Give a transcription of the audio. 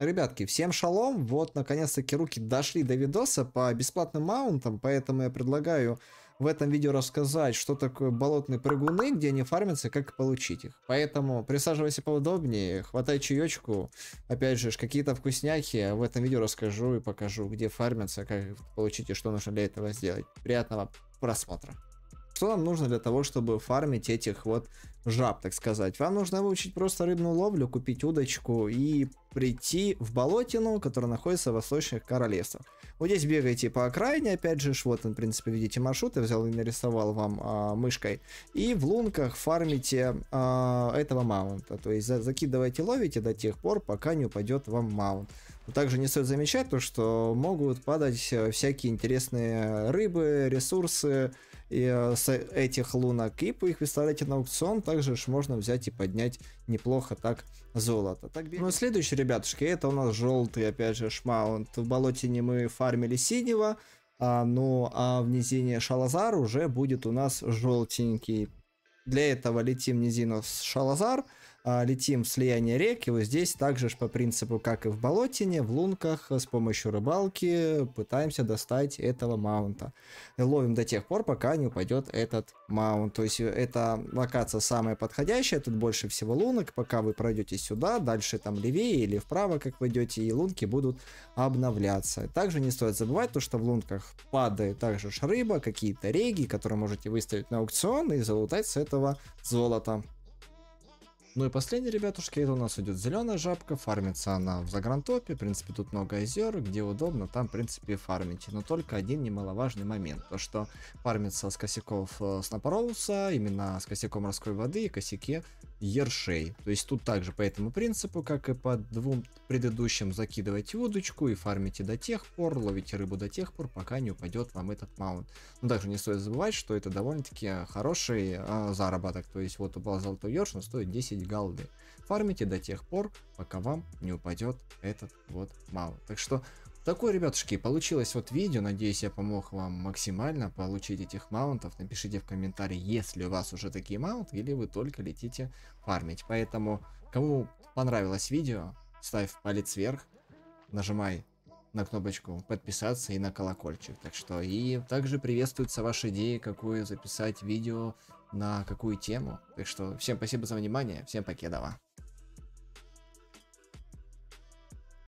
Ребятки, всем шалом, вот наконец-таки руки дошли до видоса по бесплатным маунтам, поэтому я предлагаю в этом видео рассказать, что такое болотные прыгуны, где они фармятся, как получить их. Поэтому присаживайся поудобнее, хватай чаечку, опять же, какие-то вкусняхи, в этом видео расскажу и покажу, где фармятся, как получить и что нужно для этого сделать. Приятного просмотра. Что вам нужно для того, чтобы фармить этих вот жаб, так сказать? Вам нужно выучить просто рыбную ловлю, купить удочку и прийти в болотину, которая находится в восточных королевствах. Вот здесь бегаете по окраине, опять же, вот, в принципе, видите маршрут, я взял и нарисовал вам а, мышкой. И в лунках фармите а, этого маунта, то есть за, закидываете, ловите до тех пор, пока не упадет вам маунт. также не стоит замечать то, что могут падать э, всякие интересные рыбы, ресурсы, и, э, с этих лунок, и вы их выставляете на аукцион, также уж можно взять и поднять неплохо так золото. Так, ну, а следующий, ребятушки, это у нас желтый, опять же, шмаунт. В болотине мы фармили синего, а, ну, а в низине Шалазар уже будет у нас желтенький. Для этого летим в низину с Шалазар, а, летим в слияние рек, и вот здесь также ж по принципу, как и в болотине, в лунках, э, с помощью рыбалки пытаемся достать этого маунта. Ловим до тех пор, пока не упадет этот маунт. То есть э, эта локация самая подходящая, тут больше всего лунок, пока вы пройдете сюда, дальше там левее или вправо, как вы идете, и лунки будут обновляться. Также не стоит забывать то, что в лунках падает также ж рыба, какие-то реги, которые можете выставить на аукцион и залутать с этого золота. Ну и последний, ребятушки, это у нас идет зеленая жабка, фармится она в загрантопе, в принципе, тут много озер, где удобно, там, в принципе, фармить, Но только один немаловажный момент, то что фармится с косяков э, снопороуса, именно с косяком морской воды и косяке ершей. То есть тут также по этому принципу, как и по двум предыдущим, закидывайте удочку и фармите до тех пор, ловите рыбу до тех пор, пока не упадет вам этот маунт. Но также не стоит забывать, что это довольно-таки хороший а, заработок. То есть вот упал золотой ерш, он стоит 10 галды. Фармите до тех пор, пока вам не упадет этот вот маунт. Так что Такое, ребятушки, получилось вот видео. Надеюсь, я помог вам максимально получить этих маунтов. Напишите в комментарии, если у вас уже такие маунты, или вы только летите фармить. Поэтому, кому понравилось видео, ставь палец вверх, нажимай на кнопочку подписаться и на колокольчик. Так что и также приветствуются ваши идеи, какую записать видео на какую тему. Так что всем спасибо за внимание, всем покедова.